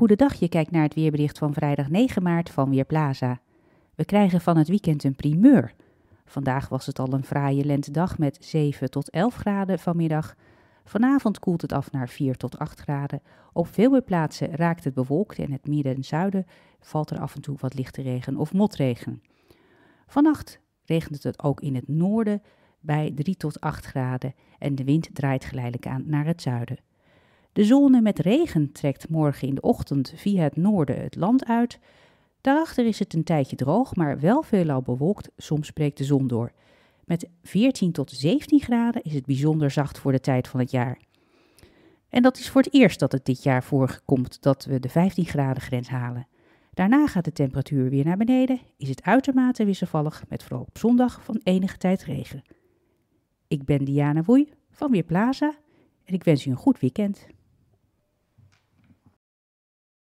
Goedendag, je kijkt naar het weerbericht van vrijdag 9 maart van Weerplaza. We krijgen van het weekend een primeur. Vandaag was het al een fraaie lentedag met 7 tot 11 graden vanmiddag. Vanavond koelt het af naar 4 tot 8 graden. Op veel meer plaatsen raakt het bewolkt en het midden en zuiden valt er af en toe wat lichte regen of motregen. Vannacht regent het ook in het noorden bij 3 tot 8 graden en de wind draait geleidelijk aan naar het zuiden. De zone met regen trekt morgen in de ochtend via het noorden het land uit. Daarachter is het een tijdje droog, maar wel veelal bewolkt. Soms breekt de zon door. Met 14 tot 17 graden is het bijzonder zacht voor de tijd van het jaar. En dat is voor het eerst dat het dit jaar voorkomt dat we de 15 graden grens halen. Daarna gaat de temperatuur weer naar beneden, is het uitermate wisselvallig met vooral op zondag van enige tijd regen. Ik ben Diana Woei van Weerplaza en ik wens u een goed weekend.